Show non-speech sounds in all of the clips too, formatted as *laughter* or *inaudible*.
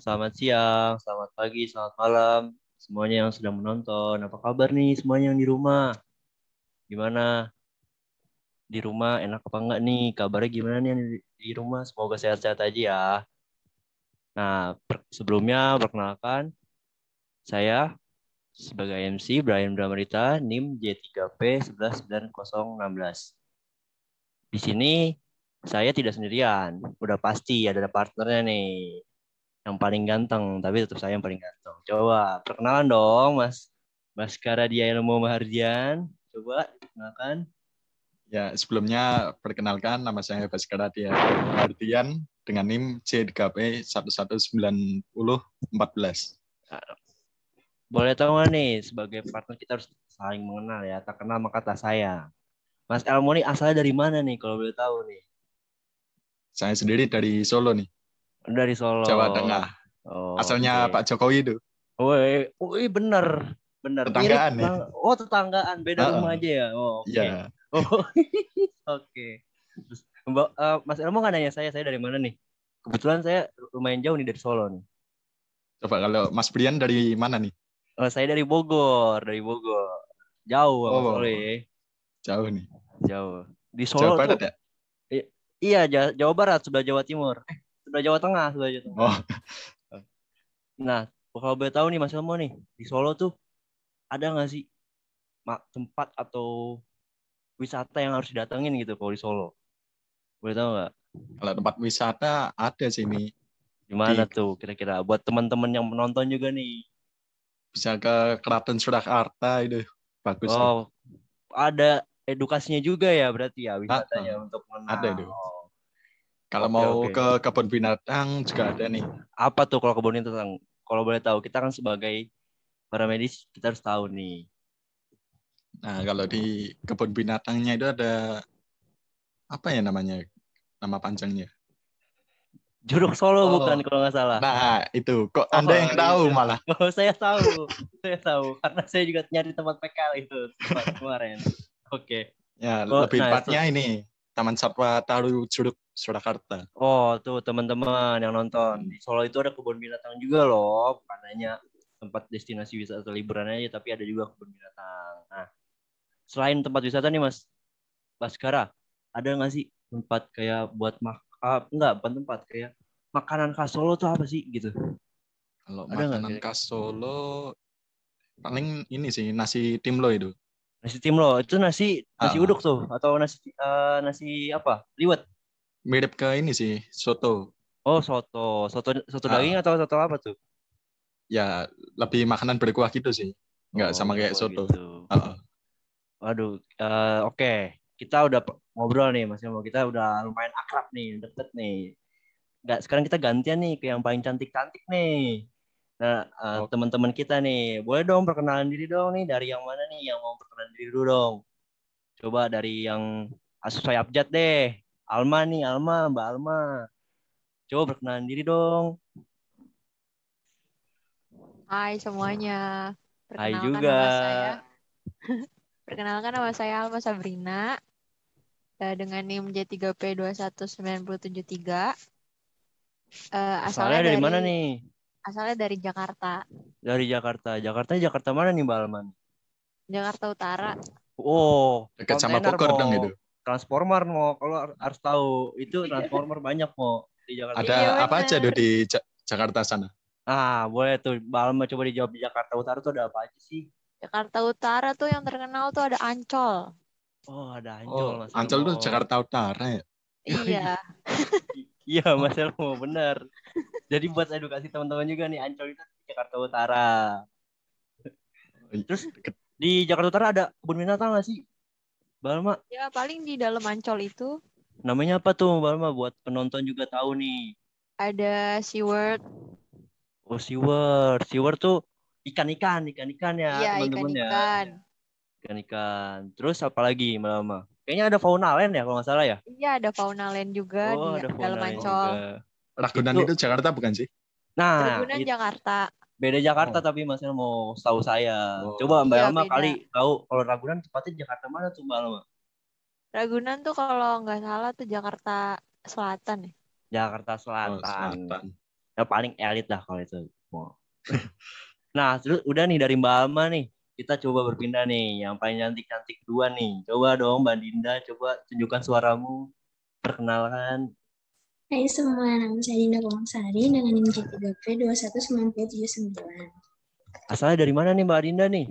Selamat siang, selamat pagi, selamat malam semuanya yang sudah menonton. Apa kabar nih semuanya yang di rumah? Gimana? Di rumah enak apa enggak nih? Kabarnya gimana nih yang di rumah? Semoga sehat-sehat aja ya. Nah, per sebelumnya perkenalkan saya sebagai MC Brian Bramerita, NIM J3P 119016 Di sini saya tidak sendirian, udah pasti ada partnernya nih yang paling ganteng tapi tetap saya yang paling ganteng coba perkenalan dong mas mas Karadia Ilmu Mahardian coba perkenalkan ya sebelumnya perkenalkan nama saya Mas Karadia Mahardian dengan NIM C3P 119014 boleh tahu nggak nih sebagai partner kita harus saling mengenal ya tak kenal maka tak sayang Mas Elmo asalnya dari mana nih kalau boleh tahu nih saya sendiri dari Solo nih dari Solo. Jawa Tengah. Oh, Asalnya okay. Pak Jokowi itu. Oh, woi, eh, oh, eh, bener. Bener. Tetanggaan ya. Oh, tetanggaan. Beda uh rumah aja ya. Oh, oke. Okay. Iya. Yeah. *laughs* Oh, oke. okay. uh, eh, Mas Elmo kan nanya saya, saya dari mana nih? Kebetulan saya lumayan jauh nih dari Solo nih. Coba kalau Mas Brian dari mana nih? Oh, saya dari Bogor, dari Bogor. Jauh Mas oh, Solo ya. Jauh nih. Jauh. Di Solo Jawa Barat tuh, ya? Iya, Jawa Barat sudah Jawa Timur. Eh, sudah Jawa Tengah sudah Jawa Tengah oh. nah kalau boleh tahu nih Mas Elmo nih di Solo tuh ada nggak sih tempat atau wisata yang harus didatengin gitu kalau di Solo boleh tahu nggak kalau tempat wisata ada sih nih gimana di... tuh kira-kira buat teman-teman yang menonton juga nih bisa ke Keraton Surakarta itu bagus oh ya. ada edukasinya juga ya berarti ya ah, wisatanya ada, ah. untuk menang. ada itu kalau okay, mau okay. ke kebun binatang juga ada nih. Apa tuh kalau kebun binatang? Kalau boleh tahu, kita kan sebagai para medis kita harus tahu nih. Nah, kalau di kebun binatangnya itu ada apa ya namanya? Nama panjangnya? Juruk Solo oh. bukan kalau nggak salah. Nah, itu kok oh, Anda yang iya. tahu malah. *laughs* Oh, saya tahu. saya tahu karena saya juga nyari tempat PKL itu tempat kemarin. Oke. Okay. Ya, oh, lebih nah, tepatnya ini Taman Satwa Taru Curug Surakarta. Oh, tuh teman-teman yang nonton. Di Solo itu ada kebun binatang juga loh, bukan hanya tempat destinasi wisata liburan aja, tapi ada juga kebun binatang. Nah, selain tempat wisata nih Mas Baskara, ada nggak sih tempat kayak buat mak uh, ah, enggak, bukan tempat kayak makanan khas Solo tuh apa sih gitu? Kalau ada makanan gak? khas gitu? Solo paling ini sih nasi timlo itu. Nasi timlo itu nasi nasi uh, uduk tuh atau nasi uh, nasi apa? Liwet. Mirip ke ini sih, soto. Oh, soto. Soto soto uh, daging atau soto apa tuh? Ya, lebih makanan berkuah gitu sih. Enggak oh, sama kayak oh, soto. Gitu. uh. Waduh, uh, oke. Okay. Kita udah ngobrol nih Mas Yomo. Kita udah lumayan akrab nih, deket nih. Enggak, sekarang kita gantian nih ke yang paling cantik-cantik nih. Nah, uh, eh, okay. teman-teman kita nih, boleh dong perkenalan diri dong nih dari yang mana nih yang mau perkenalan diri dulu dong. Coba dari yang asus saya Abjad deh. Alma nih, Alma, Mbak Alma. Coba perkenalan diri dong. Hai semuanya. Perkenalkan Hai juga. saya. *laughs* Perkenalkan nama saya Alma Sabrina eh, dengan NIM J3P 21973. asalnya, asalnya dari, dari mana nih? asalnya dari Jakarta. Dari Jakarta. Jakarta Jakarta mana nih, Mbak Alman? Jakarta Utara. Oh, dekat sama Poker dong itu. Transformer mau kalau harus tahu itu iya. Transformer banyak mau di Jakarta. Ada iya, apa aja tuh di ja Jakarta sana? Ah, boleh tuh Mbak Alman coba dijawab di Jakarta Utara tuh ada apa aja sih? Jakarta Utara tuh yang terkenal tuh ada Ancol. Oh, ada Ancol. Oh, Ancol tuh Jakarta Utara ya? Iya. *laughs* Iya, Mas Elmo, benar. Jadi buat edukasi teman-teman juga nih, Ancol itu di Jakarta Utara. Terus di Jakarta Utara ada kebun binatang nggak sih? Balma? Ya, paling di dalam Ancol itu. Namanya apa tuh, Balma? Buat penonton juga tahu nih. Ada SeaWorld. Oh, SeaWorld. SeaWorld tuh ikan-ikan, ikan-ikan ya, iya, ya teman-teman ikan -ikan. ya. teman teman ya. ikan ikan ikan ikan Terus apa lagi, Balma? Kayaknya ada Fauna lain ya kalau nggak salah ya? Iya, ada Fauna lain juga oh, di ada Fauna Dalam Ancol. Ragunan itu, itu Jakarta bukan sih? Nah, Ragunan Jakarta. Beda Jakarta oh. tapi maksudnya mau tahu saya. Oh. Coba Mbak ya, Alma kali tahu kalau Ragunan tepatnya Jakarta mana tuh Mbak Alma? Ragunan tuh kalau nggak salah tuh Jakarta Selatan ya. Jakarta Selatan. Oh, Selatan. Ya paling elit lah kalau itu. Wow. *laughs* nah, terus udah nih dari Mbak Alma nih kita coba berpindah nih yang paling cantik-cantik dua nih. Coba dong Mbak Dinda coba tunjukkan suaramu. Perkenalkan. Hai semua, nama saya Dinda Komsari dengan NIM C3P sembilan Asalnya dari mana nih Mbak Dinda nih?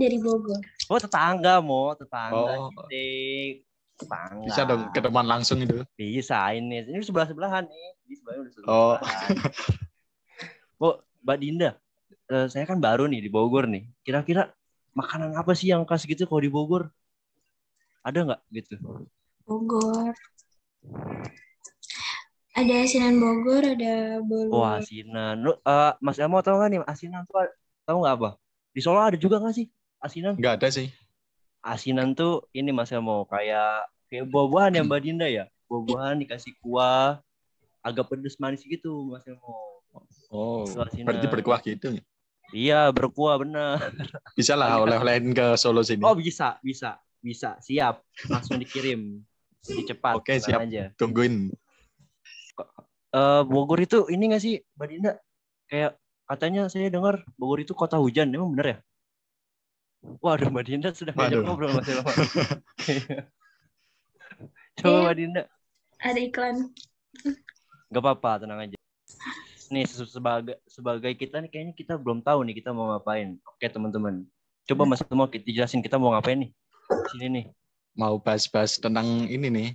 Dari Bogor. Oh, tetangga mau tetangga. Oh. Tetangga. Bisa dong ke ketemuan langsung itu. Bisa ini. Ini sebelah-sebelahan nih. Ini sebelah. Oh. Bu, Mbak Dinda, eh, saya kan baru nih di Bogor nih. Kira-kira makanan apa sih yang khas gitu kalau di Bogor? Ada nggak gitu? Bogor. Ada asinan Bogor, ada Bogor. Wah, oh, asinan. Lu, uh, Mas Elmo tahu nggak nih asinan tuh tahu nggak apa? Di Solo ada juga nggak sih asinan? Nggak ada sih. Asinan tuh ini Mas Elmo kayak kayak buah-buahan ya Mbak Dinda ya? Buah-buahan dikasih kuah agak pedes manis gitu Mas Elmo. Oh, berarti berkuah gitu ya? Iya, berkuah bener. *laughs* Bisa lah oleh-olehin ke Solo sini. Oh, bisa, bisa, bisa. Siap, langsung dikirim. Jadi cepat. Oke, siap. Aja. Tungguin. Uh, Bogor itu ini nggak sih, Mbak Dinda? Kayak katanya saya dengar Bogor itu kota hujan, emang bener ya? Waduh, Mbak Dinda sudah banyak ngobrol masih lama. *laughs* Coba Mbak Dinda. Iya, ada iklan. Gak apa-apa, tenang aja nih sebagai sebagai kita nih kayaknya kita belum tahu nih kita mau ngapain. Oke teman-teman, coba hmm. Mas mau kita jelasin kita mau ngapain nih sini nih. Mau bahas-bahas tentang ini nih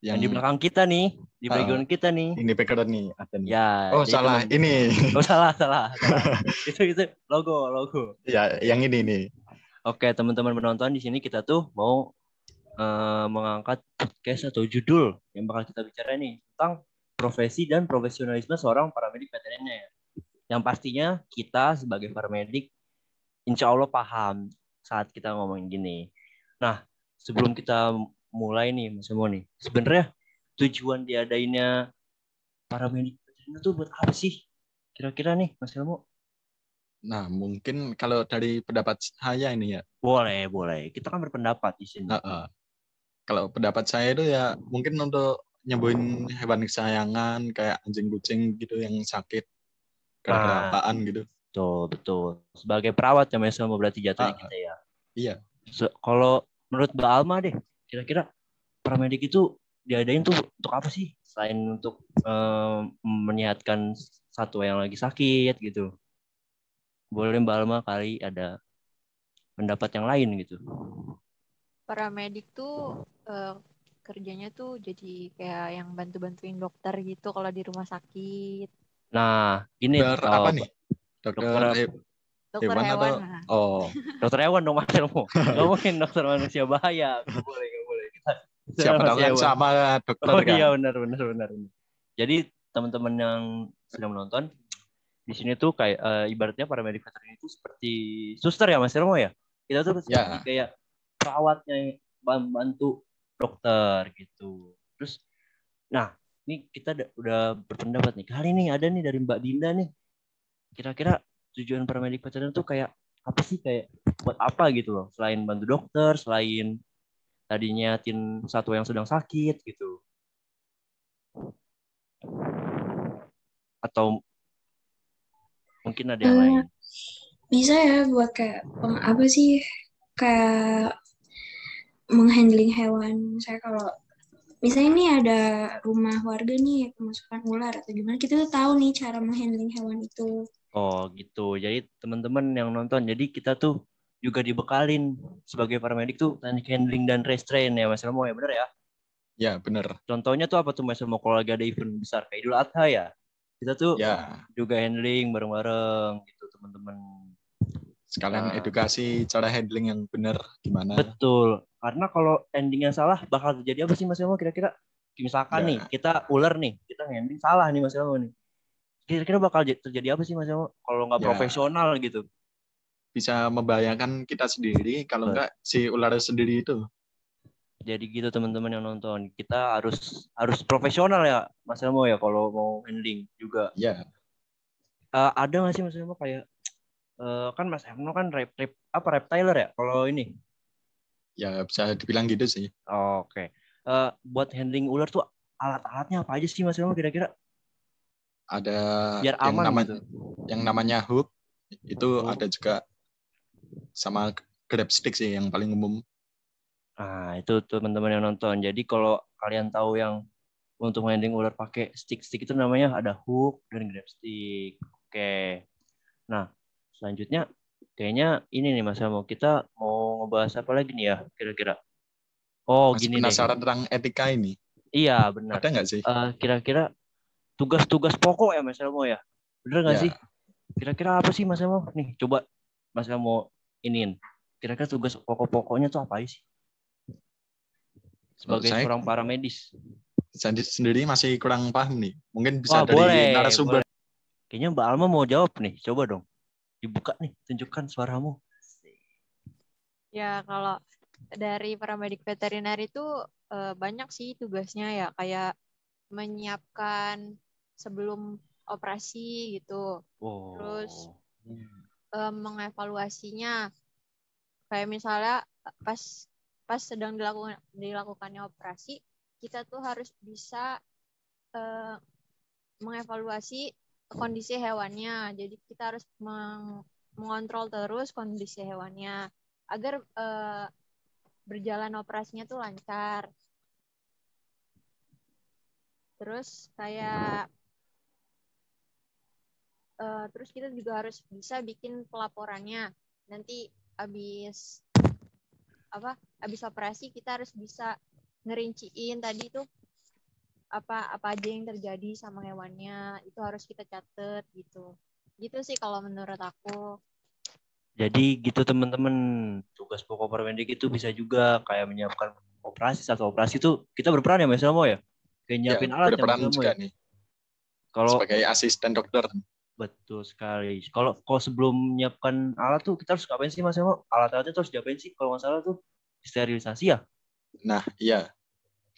yang, yang di belakang kita nih, di ah, background kita nih. Ini background nih, ada nih. Ya. Oh salah -teman. ini. *laughs* Oh salah salah. *laughs* itu itu logo logo. Ya yang ini nih. Oke teman-teman penonton di sini kita tuh mau uh, mengangkat podcast atau judul yang bakal kita bicara nih tentang profesi dan profesionalisme seorang paramedik veteriner. Yang pastinya kita sebagai paramedik insya Allah paham saat kita ngomong gini. Nah, sebelum kita mulai nih Mas Emo nih, sebenarnya tujuan diadainya paramedik veteriner itu buat apa sih? Kira-kira nih Mas Elmo? Nah, mungkin kalau dari pendapat saya ini ya. Boleh, boleh. Kita kan berpendapat di sini. Uh, uh. Kalau pendapat saya itu ya mungkin untuk nyembuhin hewan kesayangan kayak anjing kucing gitu yang sakit karena nah, gitu. Betul, betul. Sebagai perawat ya Mas mau berarti jatuh ah, kita ya. Iya. So, kalau menurut Mbak Alma deh, kira-kira paramedik itu diadain tuh untuk apa sih? Selain untuk um, menyehatkan satwa yang lagi sakit gitu. Boleh Mbak Alma kali ada pendapat yang lain gitu. Paramedik tuh eh, kerjanya tuh jadi kayak yang bantu-bantuin dokter gitu kalau di rumah sakit. Nah, ini dokter apa nih? Dokter dokter, dokter hewan, atau oh, dokter hewan dong Mas Elmo. Enggak mungkin dokter manusia bahaya. boleh, gak boleh. Siapa tahu kan sama dokter oh, kan. iya benar benar benar. Jadi teman-teman yang sedang menonton di sini tuh kayak uh, ibaratnya medik veteran itu seperti suster ya Mas Elmo ya. Kita tuh ya. kayak perawatnya bantu dokter gitu. Terus nah, ini kita udah berpendapat nih. Kali ini ada nih dari Mbak Dinda nih. Kira-kira tujuan paramedik veteran tuh kayak apa sih kayak buat apa gitu loh selain bantu dokter selain tadinya tim satu yang sedang sakit gitu atau mungkin ada yang hmm, lain bisa ya buat kayak apa sih kayak menghandling hewan misalnya kalau misalnya ini ada rumah warga nih kemasukan ular atau gimana kita tuh tahu nih cara menghandling hewan itu oh gitu jadi teman-teman yang nonton jadi kita tuh juga dibekalin sebagai paramedik tuh teknik handling dan restrain ya Mas Romo ya benar ya ya benar contohnya tuh apa tuh Mas Romo kalau lagi ada event besar kayak Idul Adha ya kita tuh ya. juga handling bareng-bareng gitu teman-teman sekalian nah. edukasi cara handling yang benar gimana betul karena kalau endingnya salah bakal terjadi apa sih Mas Elmo kira-kira? Misalkan ya. nih kita ular nih, kita ending salah nih Mas Elmo nih. Kira-kira bakal terjadi apa sih Mas Elmo kalau nggak ya. profesional gitu? Bisa membayangkan kita sendiri kalau nggak si ular sendiri itu. Jadi gitu teman-teman yang nonton, kita harus harus profesional ya Mas Elmo ya kalau mau ending juga. Ya. Uh, ada nggak sih Mas Elmo kayak uh, kan Mas Elmo kan rap rap apa reptiler ya kalau ini ya bisa dibilang gitu sih. Oke. Okay. Uh, eh, buat handling ular tuh alat-alatnya apa aja sih Mas Rama kira-kira? Ada Biar aman yang namanya gitu. yang namanya hook itu oh. ada juga sama grab stick sih yang paling umum. Nah, itu teman-teman yang nonton. Jadi kalau kalian tahu yang untuk handling ular pakai stick-stick itu namanya ada hook dan grab stick. Oke. Okay. Nah, selanjutnya Kayaknya ini nih Mas Amo kita mau ngebahas apa lagi nih ya kira-kira? Oh, Masih gini penasaran nih. tentang etika ini. Iya, benar. Ada nggak sih? Uh, kira-kira tugas-tugas pokok ya Mas Amo ya? Bener nggak ya. sih? Kira-kira apa sih Mas Amo Nih, coba Mas Amo inin. Kira-kira tugas pokok-pokoknya tuh apa sih? Sebagai saya, seorang medis. Saya sendiri masih kurang paham nih. Mungkin bisa Wah, dari boleh, narasumber. Boleh. Kayaknya Mbak Alma mau jawab nih. Coba dong dibuka nih tunjukkan suaramu ya kalau dari paramedik veteriner itu eh, banyak sih tugasnya ya kayak menyiapkan sebelum operasi gitu oh. terus hmm. mengevaluasinya kayak misalnya pas pas sedang dilakukan dilakukannya operasi kita tuh harus bisa uh, mengevaluasi kondisi hewannya. Jadi kita harus meng mengontrol terus kondisi hewannya agar uh, berjalan operasinya tuh lancar. Terus kayak uh, terus kita juga harus bisa bikin pelaporannya. Nanti abis apa? Abis operasi kita harus bisa ngerinciin tadi tuh apa apa aja yang terjadi sama hewannya itu harus kita catat gitu gitu sih kalau menurut aku jadi gitu teman-teman tugas pokok permendik itu bisa juga kayak menyiapkan operasi satu operasi itu kita berperan ya Mas Elmo ya kayak ya, nyiapin ya, alat berperan ya, juga ya. nih kalau sebagai asisten dokter betul sekali kalau kalau sebelum menyiapkan alat tuh kita harus ngapain sih Mas Elmo alat-alatnya terus diapain sih kalau masalah salah tuh sterilisasi ya nah iya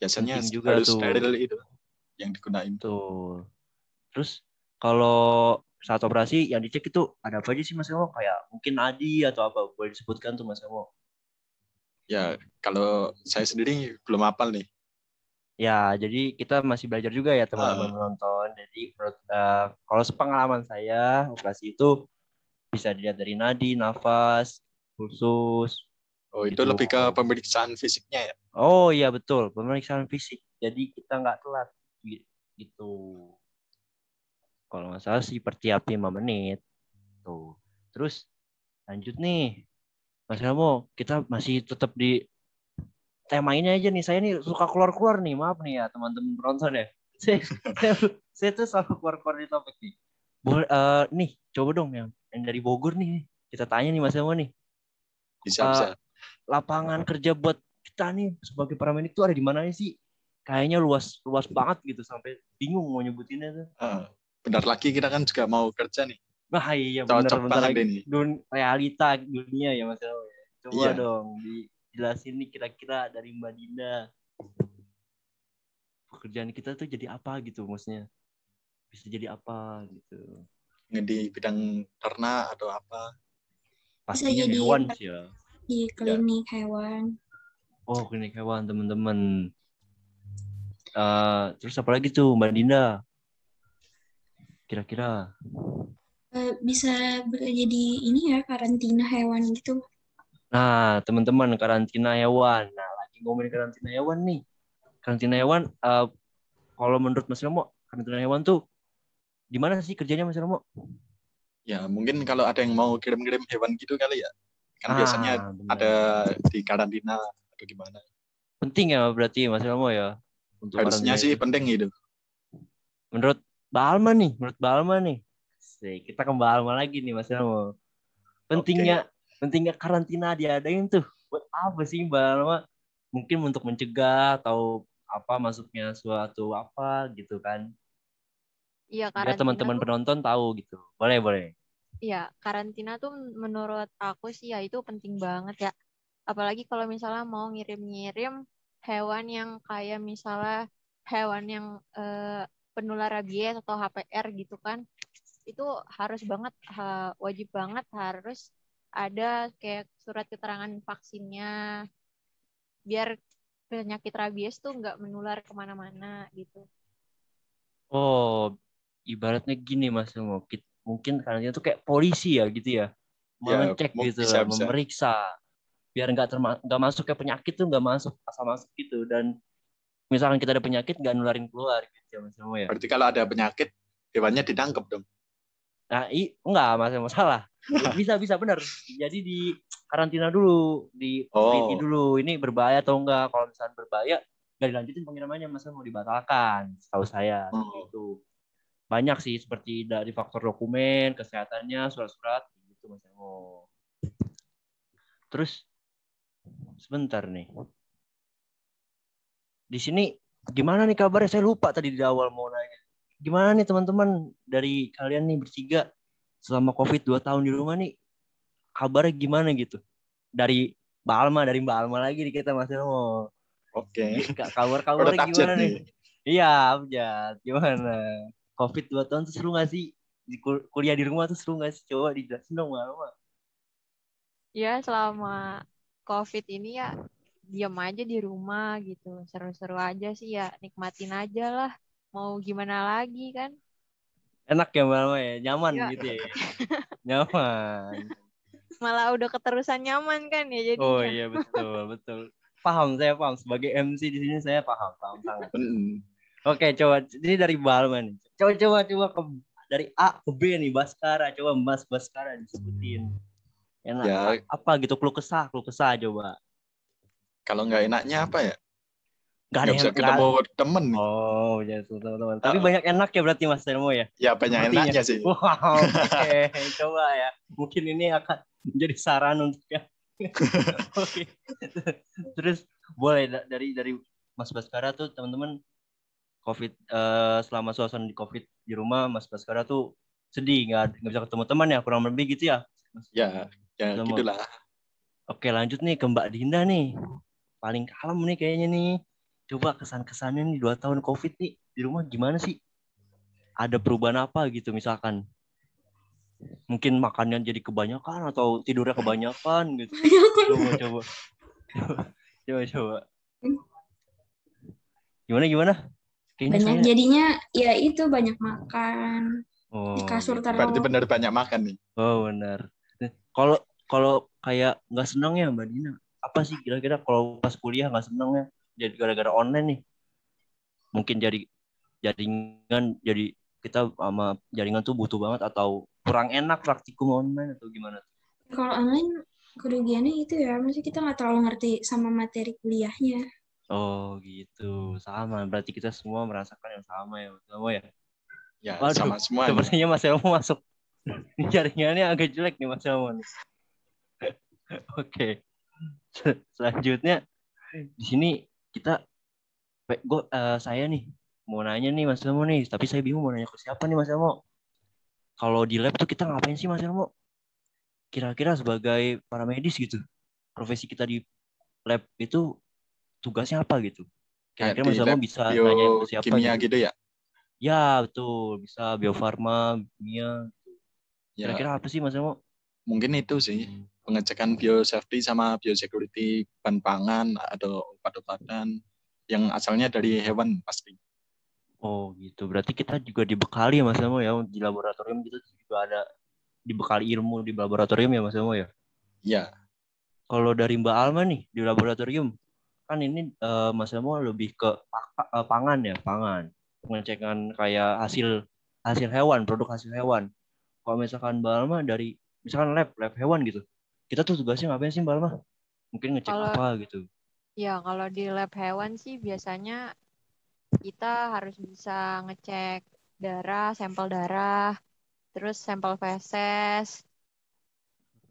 biasanya yang juga harus tuh. steril itu yang digunain tuh terus kalau saat operasi yang dicek itu ada apa aja sih Mas Emo? Kayak mungkin nadi atau apa boleh disebutkan tuh Mas Emo? Ya kalau saya sendiri belum hafal nih. Ya jadi kita masih belajar juga ya teman-teman uh. Ah. menonton. Jadi uh, kalau sepengalaman saya operasi itu bisa dilihat dari nadi, nafas, pulsus, Oh, itu gitu. lebih ke pemeriksaan fisiknya ya? Oh iya betul, pemeriksaan fisik. Jadi kita nggak telat gitu. Kalau nggak salah sih per tiap lima menit. Tuh. Terus lanjut nih. Mas Ramo, kita masih tetap di tema ini aja nih. Saya nih suka keluar-keluar nih. Maaf nih ya teman-teman penonton ya. Saya, *laughs* saya, saya tuh selalu keluar-keluar di topik nih. Boleh, uh, nih, coba dong yang, yang dari Bogor nih. Kita tanya nih Mas Ramo nih. Bisa, uh, bisa lapangan kerja buat kita nih sebagai paramedic tuh ada di mana sih? Kayaknya luas luas banget gitu sampai bingung mau nyebutinnya tuh. Uh, ah, benar lagi kita kan juga mau kerja nih. Nah iya benar benar dun realita dunia ya Mas Ewa. Coba iya. dong dijelasin nih kira-kira dari Mbak Dinda pekerjaan kita tuh jadi apa gitu maksudnya bisa jadi apa gitu di bidang ternak atau apa pastinya bisa jadi hewan sih ya di ya. klinik ya. hewan. Oh, klinik hewan, teman-teman. Uh, terus apa lagi tuh, Mbak Dinda? Kira-kira? Uh, bisa jadi ini ya, karantina hewan gitu. Nah, teman-teman, karantina hewan. Nah, lagi ngomongin karantina hewan nih. Karantina hewan, uh, kalau menurut Mas Romo, karantina hewan tuh di mana sih kerjanya Mas Romo? Ya, mungkin kalau ada yang mau kirim-kirim hewan gitu kali ya. Karena ah, biasanya bener. ada di karantina atau gimana. Penting ya berarti Mas Elmo ya. Untuk Harusnya sih itu. penting gitu. Menurut Balma nih, menurut Balma nih. Sih, kita ke Balma lagi nih Mas Elmo. Pentingnya okay. pentingnya karantina diadain tuh. Buat apa sih Balma? Mungkin untuk mencegah atau apa masuknya suatu apa gitu kan. Iya, karena teman-teman penonton tahu gitu. Boleh, boleh ya karantina tuh menurut aku sih ya itu penting banget ya. Apalagi kalau misalnya mau ngirim-ngirim hewan yang kayak misalnya hewan yang eh, penular rabies atau HPR gitu kan. Itu harus banget ha, wajib banget harus ada kayak surat keterangan vaksinnya biar penyakit rabies tuh nggak menular kemana-mana gitu. Oh, ibaratnya gini Mas mau kita, mungkin kalian itu kayak polisi ya gitu ya, ya mengecek ya, gitu bisa, bisa. memeriksa biar nggak nggak masuk ke penyakit tuh nggak masuk asal masuk gitu dan misalkan kita ada penyakit nggak nularin keluar gitu ya mas ya berarti kalau ada penyakit hewannya ditangkap dong nah i enggak mas salah iya. bisa bisa benar jadi di karantina dulu di oh. dulu ini berbahaya atau enggak kalau misalkan berbahaya nggak dilanjutin pengirimannya mas mau dibatalkan tahu saya oh banyak sih seperti dari faktor dokumen, kesehatannya, surat-surat gitu Mas Emo. Terus sebentar nih. Di sini gimana nih kabarnya? Saya lupa tadi di awal mau nanya. Gimana nih teman-teman dari kalian nih bertiga selama Covid 2 tahun di rumah nih kabarnya gimana gitu? Dari Mbak Alma, dari Mbak Alma lagi nih kita Mas Emo. Oke. Okay. Kabar-kabarnya gimana nih? nih? Iya, Abjad. Gimana? covid dua tahun tuh seru gak sih di kul kuliah di rumah tuh seru gak sih coba dijelasin dong lama ya selama covid ini ya diam aja di rumah gitu seru-seru aja sih ya nikmatin aja lah mau gimana lagi kan enak ya malah ya nyaman ya. gitu ya *laughs* nyaman malah udah keterusan nyaman kan ya jadi oh iya betul betul paham saya paham sebagai MC di sini saya paham paham sangat Oke, coba ini dari Balma nih. Coba coba coba ke dari A ke B nih Baskara. Coba Mas Baskara disebutin. Enak ya. apa gitu keluh kesah, keluh kesah coba. Kalau nggak enaknya apa ya? Gak, ada gak bisa bawa temen Oh, ya teman-teman. Tapi ah. banyak enak ya berarti Mas Termo ya? Ya, banyak Artinya. enaknya sih. Wow, oke. Okay. *laughs* coba ya. Mungkin ini akan menjadi saran untuk ya. *laughs* oke. Terus boleh dari dari Mas Baskara tuh teman-teman COVID uh, selama suasana di COVID di rumah Mas Baskara tuh sedih nggak nggak bisa ketemu teman ya kurang lebih gitu ya. Mas, ya, ya ketemu. Gitu gitulah. Oke lanjut nih ke Mbak Dinda nih paling kalem nih kayaknya nih. Coba kesan-kesannya nih dua tahun COVID nih di rumah gimana sih? Ada perubahan apa gitu misalkan? Mungkin makannya jadi kebanyakan atau tidurnya kebanyakan gitu. Coba coba. *laughs* coba coba. Hmm. Gimana gimana? Kayaknya banyak saya... jadinya ya itu banyak makan oh, di kasur terus. Iya. Berarti benar banyak makan nih. Oh benar. Eh, kalau kalau kayak nggak seneng ya mbak Dina, apa sih kira-kira kalau pas kuliah nggak ya? jadi gara-gara online nih? Mungkin jadi jaringan jadi kita sama jaringan tuh butuh banget atau kurang enak praktikum online atau gimana? Kalau online kerugiannya itu ya, masih kita nggak terlalu ngerti sama materi kuliahnya. Oh gitu, sama. Berarti kita semua merasakan yang sama ya, sama ya. Ya, Waduh, sama semua. Sepertinya Mas Elmo masuk jaringannya agak jelek nih Mas Elmo. *laughs* Oke, okay. selanjutnya di sini kita, gue uh, saya nih mau nanya nih Mas Elmo nih, tapi saya bingung mau nanya ke siapa nih Mas Elmo. Kalau di lab tuh kita ngapain sih Mas Elmo? Kira-kira sebagai para medis gitu, profesi kita di lab itu tugasnya apa gitu kira-kira Mas bisa bio nanya ke siapa kimia gitu. gitu ya ya betul bisa biofarma kimia gitu. ya. kira-kira ya. apa sih Mas Bambang mungkin itu sih hmm. pengecekan biosafety sama biosecurity bahan pangan atau obat-obatan yang asalnya dari hewan pasti Oh gitu, berarti kita juga dibekali ya Mas Emo ya di laboratorium kita gitu juga ada dibekali ilmu di laboratorium ya Mas Emo ya? Iya. Kalau dari Mbak Alma nih di laboratorium kan ini uh, Mas Elmo lebih ke eh, pangan ya, pangan. Pengecekan kayak hasil hasil hewan, produk hasil hewan. Kalau misalkan Mbak dari misalkan lab, lab hewan gitu. Kita tuh tugasnya ngapain sih Mbak Alma? Mungkin ngecek kalau, apa gitu. Ya, kalau di lab hewan sih biasanya kita harus bisa ngecek darah, sampel darah, terus sampel feses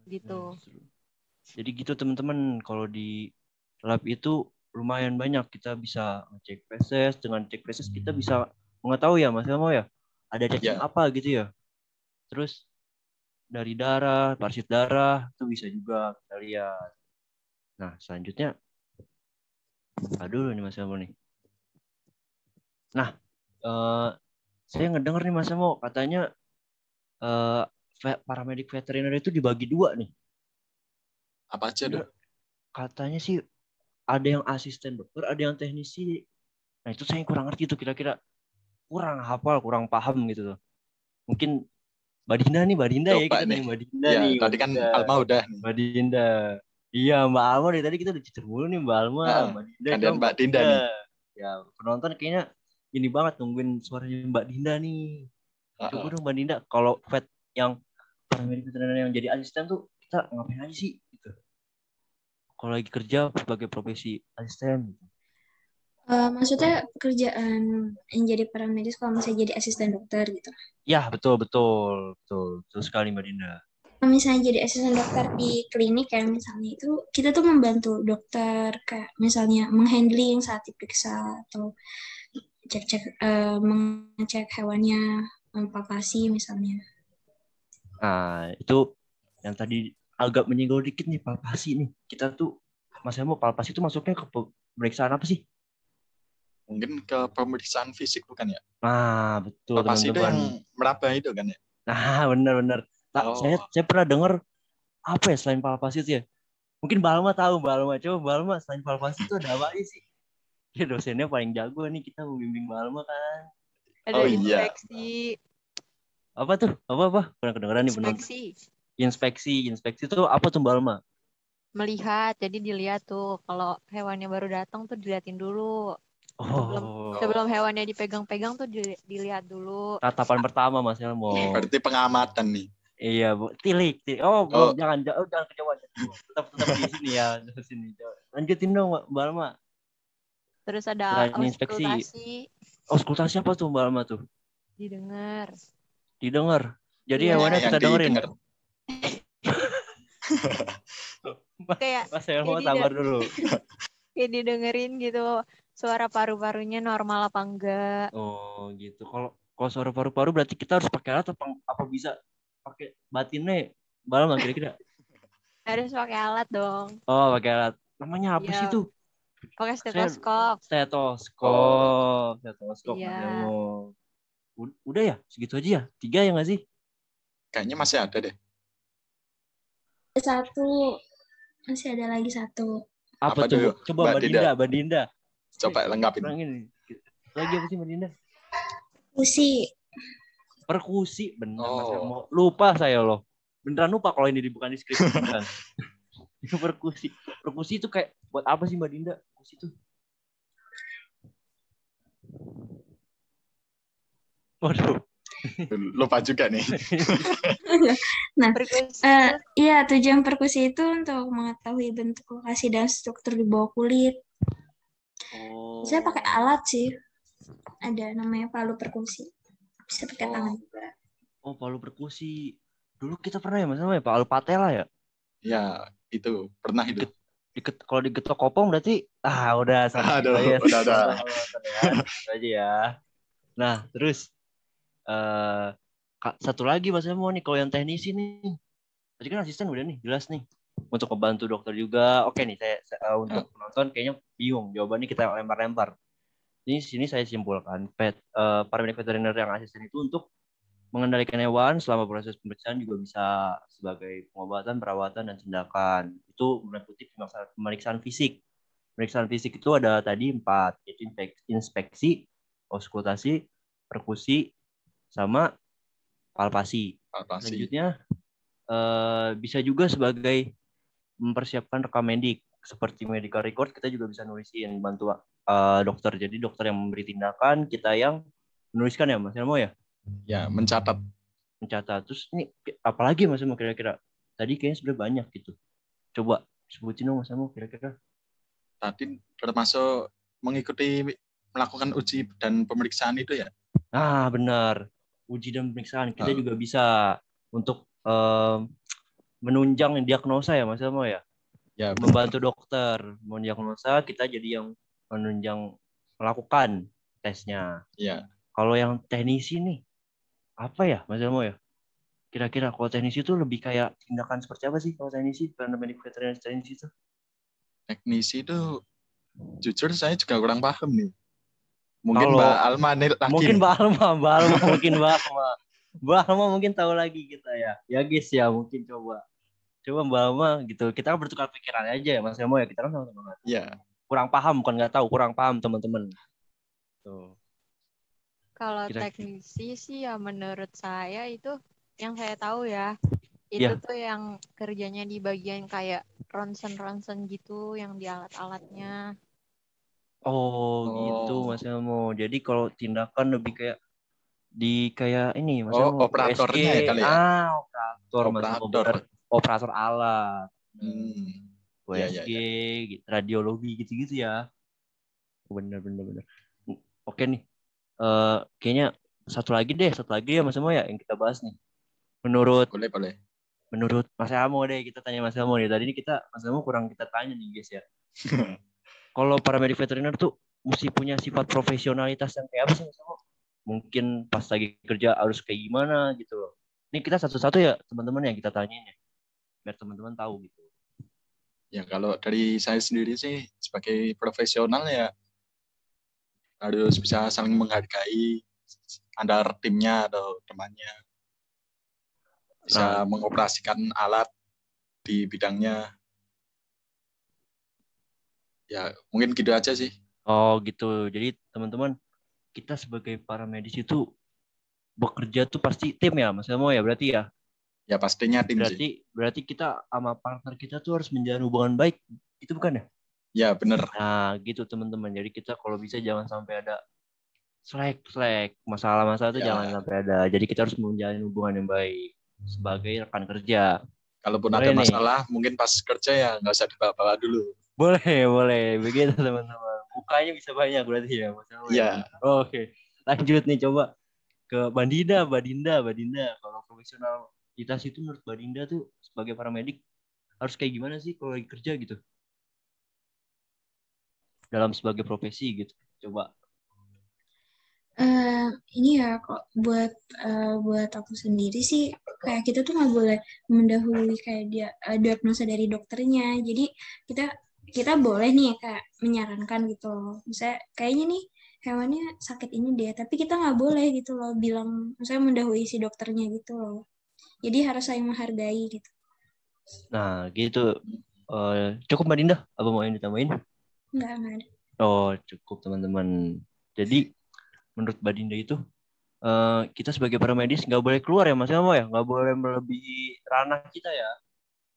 gitu. Jadi gitu teman-teman kalau di lab itu lumayan banyak kita bisa cek preses dengan cek preses kita hmm. bisa mengetahui ya Mas mau ya ada cacing yeah. apa gitu ya terus dari darah parsit darah itu bisa juga kita lihat nah selanjutnya aduh nih Mas mau nih nah uh, saya ngedenger nih Mas mau katanya uh, eh, paramedik veteriner itu dibagi dua nih apa aja tuh iya. katanya sih ada yang asisten dokter, ada yang teknisi. Nah itu saya kurang ngerti tuh kira-kira kurang hafal, kurang paham gitu tuh. Mungkin Mbak Dinda nih, Mbak Dinda ya kita nih. Mbak Dinda ya, nih. Tadi kan Alma udah. Mbak Dinda. Iya Mbak Alma dari tadi kita udah cicer mulu nih Mbak Alma. Nah, Mbak Dinda. Kan Mbak Dinda iya. nih. Ya penonton kayaknya ini banget nungguin suaranya Mbak Dinda nih. Uh -uh. dong Mbak Dinda kalau vet yang yang jadi asisten tuh kita ngapain aja sih? kalau lagi kerja sebagai profesi asisten Uh, maksudnya pekerjaan yang jadi paramedis kalau misalnya jadi asisten dokter gitu? Ya betul betul betul betul sekali mbak Dinda. Kalau misalnya jadi asisten dokter di klinik ya misalnya itu kita tuh membantu dokter kayak misalnya menghandling saat diperiksa atau cek-cek uh, mengecek hewannya, palpasi misalnya. Nah itu yang tadi agak menyinggung dikit nih palpasi nih. Kita tuh Mas Hemo palpasi itu masuknya ke pemeriksaan apa sih? Mungkin ke pemeriksaan fisik bukan ya? Nah, betul. Palpasi teman -teman. itu yang meraba itu kan ya? Nah, benar-benar. *laughs* Oh. Saya saya pernah dengar apa ya selain palpasi itu ya? Mungkin balma tahu balma Coba balma selain palpasi itu ada apa sih? Ya dosennya paling jago nih kita membimbing balma kan. Ada oh, iya. inspeksi. Iya. Apa tuh? Apa apa? Pernah kedengeran nih benar. Inspeksi inspeksi inspeksi itu apa tuh mbak Alma melihat jadi dilihat tuh kalau hewannya baru datang tuh diliatin dulu oh. sebelum sebelum hewannya dipegang-pegang tuh dilihat dulu tatapan pertama mas Elmo *laughs* berarti pengamatan nih Iya, Bu. Tilik, tilik. Oh, oh. jangan jauh, oh, jangan kejauhan. Tetap tetap di sini ya, *laughs* di sini. Lanjutin dong, Mbak Alma. Terus ada inspeksi. Oh, auskultasi apa tuh Mbak Alma tuh? Didengar. Didengar. Jadi ya, hewannya kita dengerin. Didengar kayak Mas Elmo sabar dulu kayak *laughs* didengerin gitu suara paru-parunya normal apa enggak oh gitu kalau kalau suara paru-paru berarti kita harus pakai alat apa apa bisa pakai batinnya balam ya? nggak kira-kira *laughs* harus pakai alat dong oh pakai alat namanya apa yeah. sih itu pakai stetoskop Stetoskop. stetoskop iya. stetoskop yeah. udah ya segitu aja ya tiga ya nggak sih kayaknya masih ada deh satu masih ada lagi satu apa, apa tuh? Coba Mbak Dinda, Mbak Dinda. Coba lengkapin. Lagi apa sih Mbak Dinda? Perkusi. Perkusi, benar. Oh. Lupa saya loh. Beneran lupa kalau ini bukan di skrip. *laughs* perkusi. Perkusi itu kayak buat apa sih Mbak Dinda? Perkusi itu. Waduh. *laughs* lupa juga nih. *laughs* nah, Uh, iya tujuan perkusi itu untuk mengetahui bentuk lokasi dan struktur di bawah kulit. Oh. Saya pakai alat sih. Ada namanya palu perkusi. Bisa pakai oh. tangan juga. Oh, palu perkusi. Dulu kita pernah ya Mas ya palu patela ya? Ya, itu pernah itu. diket, kalau digetok kopong berarti ah udah sama Aduh, ya. udah udah. *laughs* Aja ya. Nah, terus uh, satu lagi Mas mau nih kalau yang teknisi nih. Tadi kan asisten udah nih, jelas nih. Untuk membantu dokter juga. Oke nih saya, saya uh, untuk penonton kayaknya bingung. Jawabannya kita lempar-lempar. ini sini saya simpulkan pet uh, veteriner yang asisten itu untuk mengendalikan hewan selama proses pemeriksaan juga bisa sebagai pengobatan, perawatan, dan tindakan. Itu meliputi pemeriksaan fisik. Pemeriksaan fisik itu ada tadi empat, yaitu inspeksi, auskultasi, perkusi, sama palpasi. palpasi. Selanjutnya eh, bisa juga sebagai mempersiapkan rekam medik seperti medical record kita juga bisa nulisin bantu uh, dokter. Jadi dokter yang memberi tindakan, kita yang menuliskan ya Mas Elmo ya? Ya, mencatat. Mencatat. Terus ini apalagi Mas Elmo kira-kira? Tadi kayaknya sudah banyak gitu. Coba sebutin dong Mas Elmo kira-kira. Tadi termasuk mengikuti melakukan uji dan pemeriksaan itu ya? Ah, benar uji dan pemeriksaan kita uh. juga bisa untuk um, menunjang diagnosa ya Mas Elmo ya. Ya, betul. membantu dokter mendiagnosa kita jadi yang menunjang melakukan tesnya. ya Kalau yang teknisi nih apa ya Mas Elmo ya? Kira-kira kalau teknisi itu lebih kayak tindakan seperti apa sih kalau teknisi paramedic veteriner teknisi itu? Teknisi itu jujur saya juga kurang paham nih. Mungkin Mbak Alma nih lagi. Mungkin Mbak Alma, Mbak Alma *laughs* mungkin Mbak Alma. Mbak Alma mungkin tahu lagi kita ya. Ya guys ya, mungkin coba. Coba Mbak Alma gitu. Kita kan bertukar pikiran aja ya Mas Emo ya. Kita kan sama teman Iya. Kurang paham bukan nggak tahu, kurang paham teman-teman. Tuh. Kalau teknisi sih ya menurut saya itu yang saya tahu ya itu yeah. tuh yang kerjanya di bagian kayak ronsen ronsen gitu yang di alat-alatnya Oh, oh. gitu oh. Mas Elmo. Jadi kalau tindakan lebih kayak di kayak ini Mas oh, Operatornya ya kali ya. Ah, operator, operator. Mas operator alat. Hmm. USG, ya, ya, ya. radiologi gitu-gitu ya. Bener bener bener. Oke nih. Uh, kayaknya satu lagi deh, satu lagi ya Mas Elmo ya yang kita bahas nih. Menurut boleh, boleh. Menurut Mas Elmo deh kita tanya Mas Elmo nih. Tadi ini kita Mas Elmo kurang kita tanya nih guys ya. *laughs* kalau para medik veteriner tuh mesti punya sifat profesionalitas yang kayak apa sih misalnya mungkin pas lagi kerja harus kayak gimana gitu loh. Ini kita satu-satu ya teman-teman yang kita tanyain ya. Biar teman-teman tahu gitu. Ya kalau dari saya sendiri sih sebagai profesional ya harus bisa saling menghargai antar timnya atau temannya. Bisa nah. mengoperasikan alat di bidangnya ya mungkin gitu aja sih oh gitu jadi teman-teman kita sebagai para medis itu bekerja tuh pasti tim ya mas Elmo ya berarti ya ya pastinya tim berarti sih. berarti kita sama partner kita tuh harus menjalin hubungan baik itu bukan ya ya benar nah gitu teman-teman jadi kita kalau bisa jangan sampai ada slack slack masalah-masalah itu ya. jangan sampai ada jadi kita harus menjalin hubungan yang baik sebagai rekan kerja kalaupun Mereka ada masalah nih. mungkin pas kerja ya nggak usah dibawa-bawa dulu boleh, boleh. Begitu teman-teman. Bukanya bisa banyak berarti ya. Iya. ya Oh, Oke. Lanjut nih coba ke Badinda Badinda, Badinda. Kalau profesional kita itu menurut Badinda tuh sebagai paramedik harus kayak gimana sih kalau lagi kerja gitu? Dalam sebagai profesi gitu. Coba Uh, ini ya kok buat uh, buat aku sendiri sih kayak kita tuh nggak boleh mendahului kayak dia uh, diagnosa dari dokternya jadi kita kita boleh nih kayak menyarankan gitu loh. Misalnya kayaknya nih hewannya sakit ini dia, tapi kita nggak boleh gitu loh bilang misalnya mendahului si dokternya gitu loh. Jadi harus saya menghargai gitu. Nah, gitu. Uh, cukup Mbak Dinda, apa mau yang ditambahin? Enggak, enggak ada. Oh, cukup teman-teman. Jadi menurut Mbak Dinda itu uh, kita sebagai para medis nggak boleh keluar ya Mas Elmo ya? Nggak boleh melebihi ranah kita ya?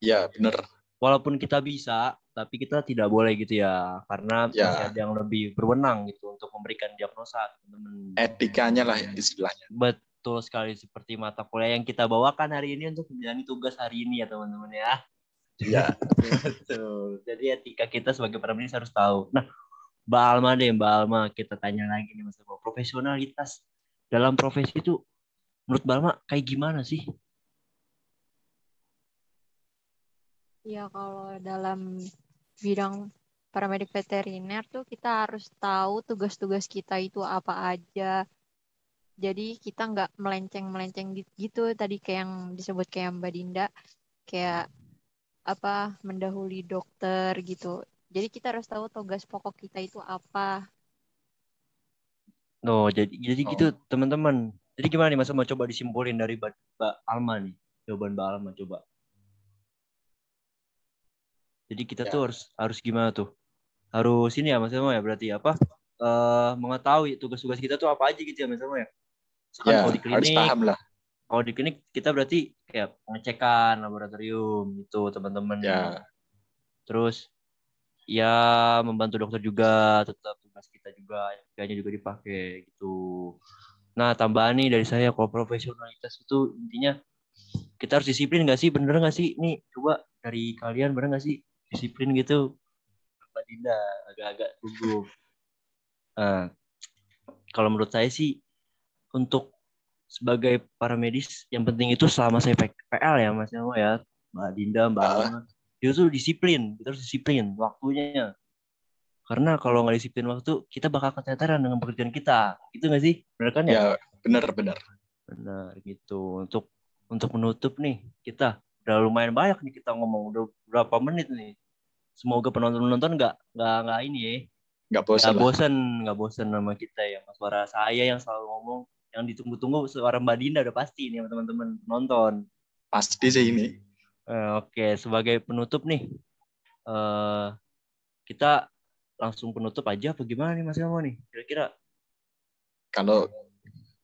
Iya, benar walaupun kita bisa tapi kita tidak boleh gitu ya karena ya. ada yang lebih berwenang gitu untuk memberikan diagnosa teman-teman etikanya lah ya istilahnya betul sekali seperti mata kuliah yang kita bawakan hari ini untuk menjalani tugas hari ini ya teman-teman ya ya *laughs* betul jadi etika kita sebagai peramil harus tahu nah Mbak Alma deh Mbak Alma kita tanya lagi nih Mas profesionalitas dalam profesi itu menurut Mbak Alma kayak gimana sih Ya kalau dalam bidang paramedik veteriner tuh kita harus tahu tugas-tugas kita itu apa aja. Jadi kita nggak melenceng-melenceng gitu tadi kayak yang disebut kayak Mbak Dinda kayak apa mendahului dokter gitu. Jadi kita harus tahu tugas pokok kita itu apa. No, oh, jadi jadi gitu, oh. gitu teman-teman. Jadi gimana nih masa mau coba disimpulin dari Mbak Alma nih? Jawaban Mbak Alma coba. Jadi kita ya. tuh harus harus gimana tuh? Harus ini ya Mas Elmo ya berarti apa? Uh, mengetahui tugas-tugas kita tuh apa aja gitu ya Mas Elmo ya. Sekarang ya, kalau di klinik harus paham lah. Kalau di klinik kita berarti kayak pengecekan laboratorium itu teman-teman. Ya. Terus ya membantu dokter juga tetap tugas kita juga kayaknya juga dipakai gitu. Nah tambahan nih dari saya kalau profesionalitas itu intinya kita harus disiplin gak sih bener gak sih nih coba dari kalian bener gak sih disiplin gitu Mbak Dinda agak-agak gugup. Uh, kalau menurut saya sih untuk sebagai para medis yang penting itu selama saya PL ya Mas Nyawa ya Mbak Dinda Mbak Dia itu tuh disiplin kita harus disiplin waktunya karena kalau nggak disiplin waktu kita bakal keteteran dengan pekerjaan kita itu nggak sih benar kan ya ya benar benar benar gitu untuk untuk menutup nih kita udah lumayan banyak nih kita ngomong udah berapa menit nih semoga penonton-penonton nggak nggak nggak ini ya nggak bosan nggak bosan nggak bosan sama kita ya mas suara saya yang selalu ngomong yang ditunggu-tunggu suara mbak Dinda udah pasti nih teman-teman nonton pasti sih ini uh, oke sebagai penutup nih uh, kita langsung penutup aja apa gimana nih mas kamu nih kira-kira kalau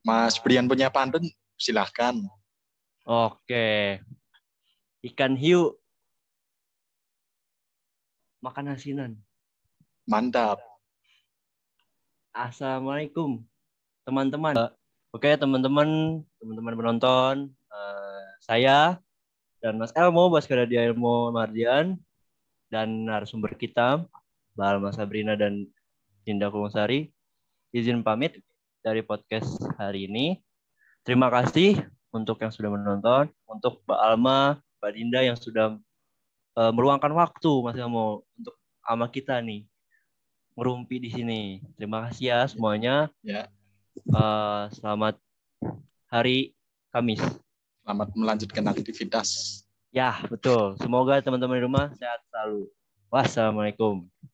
Mas Brian punya pantun silahkan oke ikan hiu makan asinan. Mantap. Assalamualaikum teman-teman. Uh, Oke okay, teman-teman, teman-teman penonton, uh, saya dan Mas Elmo, di Elmo Mardian, dan narasumber kita, Mbak Alma Sabrina dan Dinda Kumasari. Izin pamit dari podcast hari ini. Terima kasih untuk yang sudah menonton, untuk Mbak Alma, Mbak Dinda yang sudah uh, meluangkan waktu Mas Gamo untuk sama kita nih merumpi di sini. Terima kasih ya semuanya. Ya. Uh, selamat hari Kamis. Selamat melanjutkan aktivitas. Ya, betul. Semoga teman-teman di rumah sehat selalu. Wassalamualaikum.